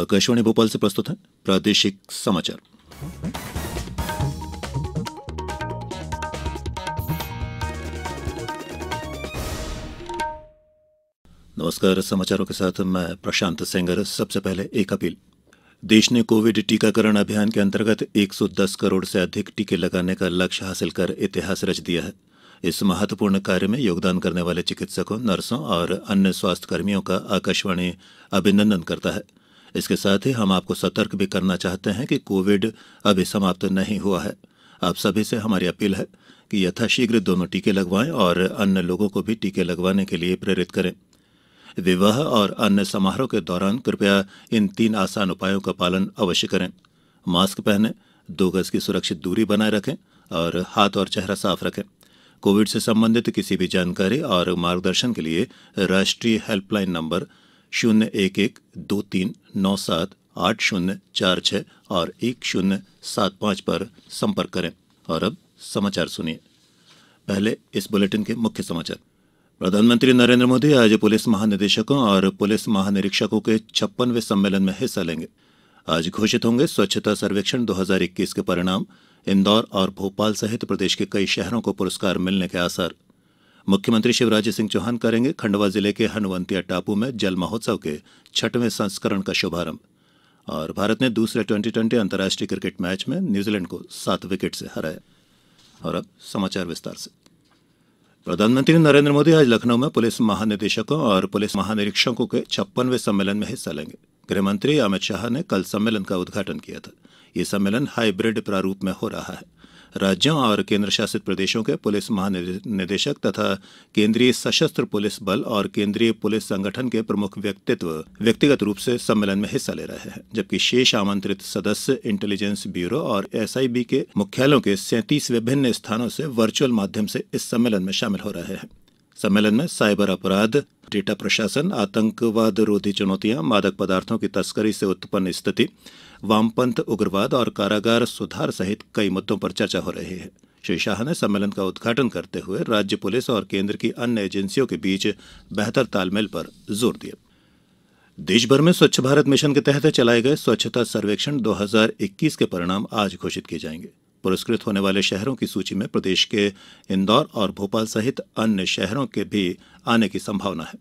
आकाशवाणी भोपाल से प्रस्तुत है प्रादेशिक समाचार नमस्कार समाचारों के साथ मैं प्रशांत सेंगर सबसे पहले एक अपील देश ने कोविड टीकाकरण अभियान के अंतर्गत 110 करोड़ से अधिक टीके लगाने का लक्ष्य हासिल कर इतिहास रच दिया है इस महत्वपूर्ण कार्य में योगदान करने वाले चिकित्सकों नर्सों और अन्य स्वास्थ्य कर्मियों का आकाशवाणी अभिनंदन करता है इसके साथ ही हम आपको सतर्क भी करना चाहते हैं कि कोविड अभी समाप्त नहीं हुआ है आप सभी से हमारी अपील है कि यथाशीघ्र दोनों टीके लगवाएं और अन्य लोगों को भी टीके लगवाने के लिए प्रेरित करें विवाह और अन्य समारोह के दौरान कृपया इन तीन आसान उपायों का पालन अवश्य करें मास्क पहनें दो गज की सुरक्षित दूरी बनाए रखें और हाथ और चेहरा साफ रखें कोविड से संबंधित किसी भी जानकारी और मार्गदर्शन के लिए राष्ट्रीय हेल्पलाइन नंबर शून्य एक एक दो तीन नौ सात आठ शून्य चार छः और एक शून्य सात पाँच पर संपर्क करें और अब समाचार सुनिए पहले इस बुलेटिन के मुख्य समाचार प्रधानमंत्री नरेंद्र मोदी आज पुलिस महानिदेशकों और पुलिस महानिरीक्षकों के छप्पनवें सम्मेलन में हिस्सा लेंगे आज घोषित होंगे स्वच्छता सर्वेक्षण 2021 के परिणाम इंदौर और भोपाल सहित प्रदेश के कई शहरों को पुरस्कार मिलने के आसार मुख्यमंत्री शिवराज सिंह चौहान करेंगे खंडवा जिले के हनुवंतिया टापू में जल महोत्सव के छठवें संस्करण का शुभारंभ और भारत ने दूसरे ट्वेंटी ट्वेंटी अंतर्राष्ट्रीय क्रिकेट मैच में न्यूजीलैंड को सात विकेट से हराया और अब समाचार विस्तार से प्रधानमंत्री नरेंद्र मोदी आज लखनऊ में पुलिस महानिदेशकों और पुलिस महानिरीक्षकों के छप्पनवे सम्मेलन में हिस्सा लेंगे गृहमंत्री अमित शाह ने कल सम्मेलन का उद्घाटन किया था यह सम्मेलन हाईब्रिड प्रारूप में हो रहा है राज्यों और केन्द्रशासित प्रदेशों के पुलिस महानिदेशक तथा केन्द्रीय सशस्त्र पुलिस बल और केन्द्रीय पुलिस संगठन के प्रमुख व्यक्तित्व व्यक्तिगत रूप से सम्मेलन में हिस्सा ले रहे हैं जबकि शेष आमंत्रित सदस्य इंटेलिजेंस ब्यूरो और एसआईबी के मुख्यालयों के सैंतीस विभिन्न स्थानों से वर्चुअल माध्यम से इस सम्मेलन में शामिल हो रहे हैं सम्मेलन में साइबर अपराध डेटा प्रशासन आतंकवाद रोधी चुनौतियां मादक पदार्थों की तस्करी से उत्पन्न स्थिति वामपंथ उग्रवाद और कारागार सुधार सहित कई मुद्दों पर चर्चा हो रही है श्री शाह ने सम्मेलन का उद्घाटन करते हुए राज्य पुलिस और केंद्र की अन्य एजेंसियों के बीच बेहतर तालमेल पर जोर दिया देशभर में स्वच्छ भारत मिशन के तहत चलाए गए स्वच्छता सर्वेक्षण 2021 के परिणाम आज घोषित किए जाएंगे पुरस्कृत होने वाले शहरों की सूची में प्रदेश के इंदौर और भोपाल सहित अन्य शहरों के भी आने की संभावना है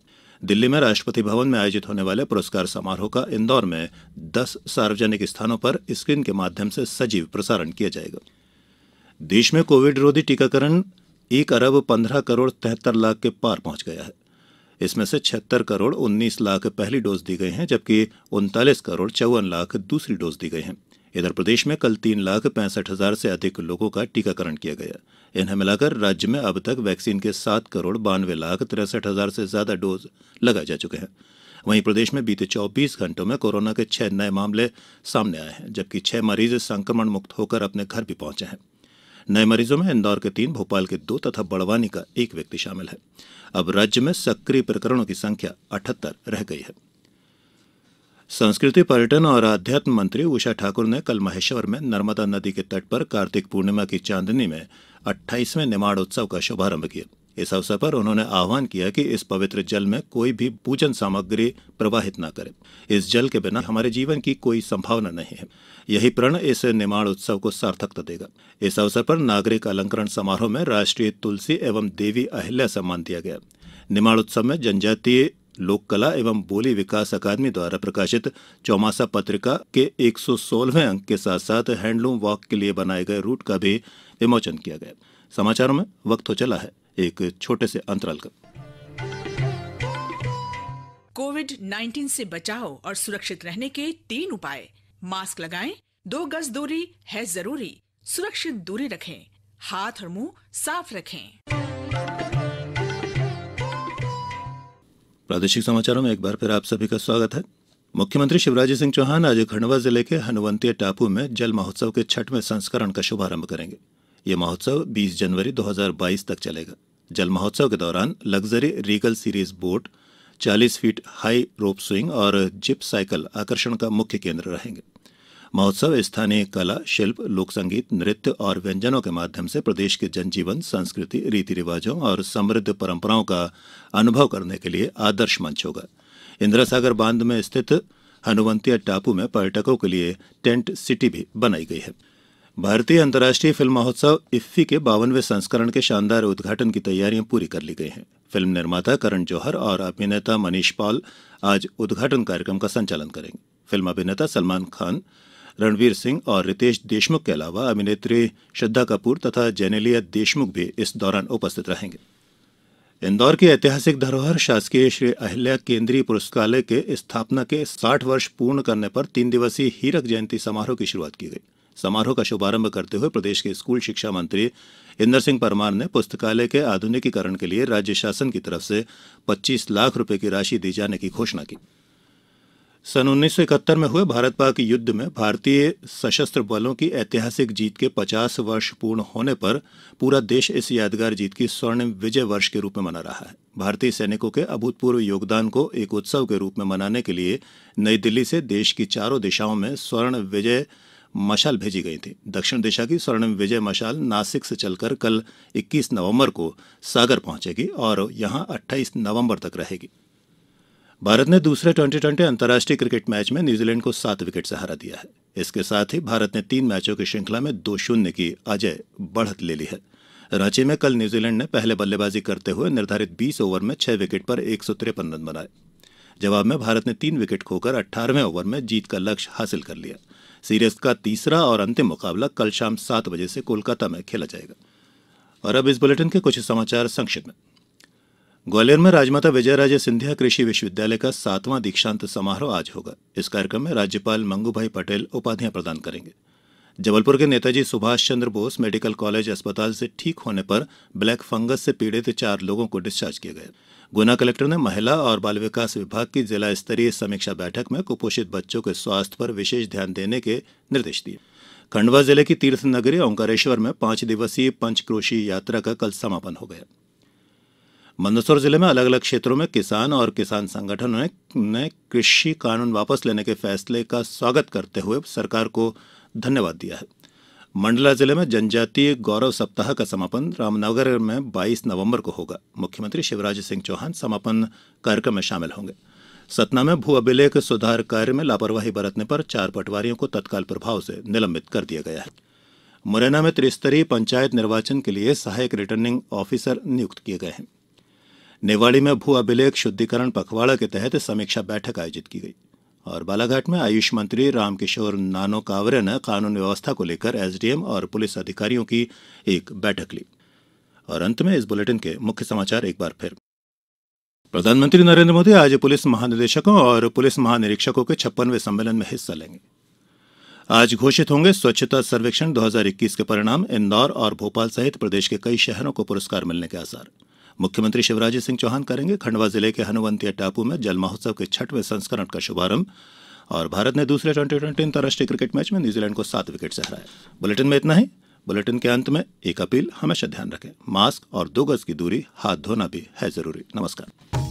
दिल्ली में राष्ट्रपति भवन में आयोजित होने वाले पुरस्कार समारोह का इंदौर में दस सार्वजनिक स्थानों पर स्क्रीन के माध्यम से सजीव प्रसारण किया जाएगा देश में कोविड रोधी टीकाकरण एक अरब पंद्रह करोड़ तिहत्तर लाख के पार पहुंच गया है इसमें से छिहत्तर करोड़ उन्नीस लाख पहली डोज दी गई है जबकि उनतालीस करोड़ चौवन लाख दूसरी डोज दी गई है इधर प्रदेश में कल तीन लाख पैंसठ हजार से अधिक लोगों का टीकाकरण किया गया इन्हें मिलाकर राज्य में अब तक वैक्सीन के सात करोड़ बानवे लाख तिरसठ हजार से ज्यादा डोज लगाए जा चुके हैं वहीं प्रदेश में बीते 24 घंटों में कोरोना के छह नए मामले सामने आए हैं जबकि छह मरीज संक्रमण मुक्त होकर अपने घर भी पहुंचे हैं नए मरीजों में इंदौर के तीन भोपाल के दो तथा बड़वानी का एक व्यक्ति शामिल है अब राज्य में सक्रिय प्रकरणों की संख्या अठहत्तर रह गई है संस्कृति पर्यटन और आध्यात्म मंत्री उषा ठाकुर ने कल महेश्वर में नर्मदा नदी के तट पर कार्तिक पूर्णिमा की चांदनी में अट्ठाईसवें निमाड़ उत्सव का शुभारंभ किया इस अवसर पर उन्होंने आह्वान किया कि इस पवित्र जल में कोई भी पूजन सामग्री प्रवाहित न करे इस जल के बिना हमारे जीवन की कोई संभावना नहीं है यही प्रण इस निर्माण उत्सव को सार्थकता देगा इस अवसर पर नागरिक अलंकरण समारोह में राष्ट्रीय तुलसी एवं देवी अहिल्या सम्मान दिया गया निर्माण उत्सव में जनजातीय लोक कला एवं बोली विकास अकादमी द्वारा प्रकाशित चौमासा पत्रिका के एक सौ अंक के साथ साथ हैंडलूम वॉक के लिए बनाए गए रूट का भी विमोचन किया गया समाचारों में वक्त हो तो चला है एक छोटे से अंतराल का कोविड 19 से बचाव और सुरक्षित रहने के तीन उपाय मास्क लगाएं, दो गज दूरी है जरूरी सुरक्षित दूरी रखें हाथ और मुंह साफ रखें प्रादेशिक समाचारों में एक बार फिर आप सभी का स्वागत है मुख्यमंत्री शिवराज सिंह चौहान आज खंडवा जिले के हनुवंतिया टापू में जल महोत्सव के छठवें संस्करण का शुभारंभ करेंगे यह महोत्सव 20 जनवरी 2022 तक चलेगा जल महोत्सव के दौरान luxury regal series boat 40 feet high rope swing और जिप साइकिल आकर्षण का मुख्य केंद्र रहेंगे महोत्सव स्थानीय कला शिल्प लोक संगीत नृत्य और व्यंजनों के माध्यम से प्रदेश के जनजीवन संस्कृति रीति रिवाजों और समृद्ध परंपराओं का अनुभव करने के लिए आदर्श मंच होगा इंदिरा सागर बांध में स्थित हनुवंतिया टापू में पर्यटकों के लिए टेंट सिटी भी बनाई गई है भारतीय अंतर्राष्ट्रीय फिल्म महोत्सव इफ्फी के बावनवे संस्करण के शानदार उद्घाटन की तैयारियां पूरी कर ली गई हैं फिल्म निर्माता करण जौहर और अभिनेता मनीष पाल आज उद्घाटन कार्यक्रम का संचालन करेंगे फिल्म अभिनेता सलमान खान रणवीर सिंह और रितेश देशमुख के अलावा अभिनेत्री श्रद्धा कपूर तथा जेनेलिया देशमुख भी इस दौरान उपस्थित रहेंगे इंदौर की ऐतिहासिक धरोहर शासकीय श्री अहिल्या केंद्रीय पुस्तकालय के स्थापना के 60 वर्ष पूर्ण करने पर तीन दिवसीय हीरक जयंती समारोह की शुरुआत की गई समारोह का शुभारंभ करते हुए प्रदेश के स्कूल शिक्षा मंत्री इंदर सिंह परमार ने पुस्तकालय के आधुनिकीकरण के लिए राज्य शासन की तरफ से 25 लाख रुपए की राशि दी जाने की घोषणा की सन उन्नीस में हुए भारत पाक युद्ध में भारतीय सशस्त्र बलों की ऐतिहासिक जीत के पचास वर्ष पूर्ण होने पर पूरा देश इस यादगार जीत की स्वर्ण विजय वर्ष के रूप में मना रहा है भारतीय सैनिकों के अभूतपूर्व योगदान को एक उत्सव के रूप में मनाने के लिए नई दिल्ली से देश की चारों दिशाओं में स्वर्ण विजय मशाल भेजी गई थी दक्षिण दिशा की स्वर्ण विजय मशाल नासिक से चलकर कल 21 नवंबर को सागर पहुंचेगी और यहां 28 नवंबर तक रहेगी भारत ने दूसरे ट्वेंटी ट्वेंटी अंतर्राष्ट्रीय क्रिकेट मैच में न्यूजीलैंड को सात विकेट से हरा दिया है इसके साथ ही भारत ने तीन मैचों की श्रृंखला में दो शून्य की अजय बढ़त ले ली है रांची में कल न्यूजीलैंड ने पहले बल्लेबाजी करते हुए निर्धारित बीस ओवर में छह विकेट पर एक रन बनाए जवाब में भारत ने तीन विकेट खोकर अट्ठारहवें ओवर में जीत का लक्ष्य हासिल कर लिया सीरीज का तीसरा और अंतिम मुकाबला कल शाम सात बजे से कोलकाता में खेला जाएगा और अब इस बुलेटिन के कुछ समाचार संक्षिप्त में ग्वालियर में राजमाता विजयराजे सिंधिया कृषि विश्वविद्यालय का सातवां दीक्षांत समारोह आज होगा इस कार्यक्रम में राज्यपाल मंगूभाई पटेल उपाधियां प्रदान करेंगे जबलपुर के नेताजी सुभाष चंद्र बोस मेडिकल कॉलेज अस्पताल से ठीक होने पर ब्लैक फंगस से पीड़ित चार लोगों को डिस्चार्ज किया गया गुना कलेक्टर ने महिला और बाल विकास विभाग की जिला स्तरीय समीक्षा बैठक में कुपोषित बच्चों के स्वास्थ्य पर विशेष ध्यान देने के निर्देश दिए खंडवा जिले की तीर्थ नगरी ओंकारेश्वर में पांच दिवसीय पंचक्रोशी यात्रा का कल समापन हो गया मंदसौर जिले में अलग अलग क्षेत्रों में किसान और किसान संगठनों ने कृषि कानून वापस लेने के फैसले का स्वागत करते हुए सरकार को धन्यवाद दिया है मंडला जिले में जनजातीय गौरव सप्ताह का समापन रामनगर में 22 नवंबर को होगा मुख्यमंत्री शिवराज सिंह चौहान समापन कार्यक्रम में शामिल होंगे सतना में भू अभिलेख सुधार कार्य में लापरवाही बरतने पर चार पटवारियों को तत्काल प्रभाव से निलंबित कर दिया गया है मुरैना में त्रिस्तरीय पंचायत निर्वाचन के लिए सहायक रिटर्निंग ऑफिसर नियुक्त किए गए हैं निवाड़ी में भू अभिलेख शुद्धिकरण पखवाड़ा के तहत समीक्षा बैठक आयोजित की गई और बालाघाट में आयुष मंत्री रामकिशोर नानो कावरे ने कानून व्यवस्था को लेकर एसडीएम और पुलिस अधिकारियों की एक बैठक ली और अंत में इस बुलेटिन के मुख्य समाचार एक बार फिर प्रधानमंत्री नरेंद्र मोदी आज पुलिस महानिदेशकों और पुलिस महानिरीक्षकों के छप्पनवे सम्मेलन में हिस्सा लेंगे आज घोषित होंगे स्वच्छता सर्वेक्षण 2021 के परिणाम इंदौर और भोपाल सहित प्रदेश के कई शहरों को पुरस्कार मिलने के आसार मुख्यमंत्री शिवराज सिंह चौहान करेंगे खंडवा जिले के हनुवंतिया टापू में जल महोत्सव के छठवें संस्करण का शुभारंभ और भारत ने दूसरे ट्वेंटी ट्वेंटी अंतर्राष्ट्रीय क्रिकेट मैच में न्यूजीलैंड को सात विकेट से हराया बुलेटिन में इतना ही बुलेटिन के अंत में एक अपील हमेशा ध्यान रखें मास्क और दो गज की दूरी हाथ धोना भी है जरूरी नमस्कार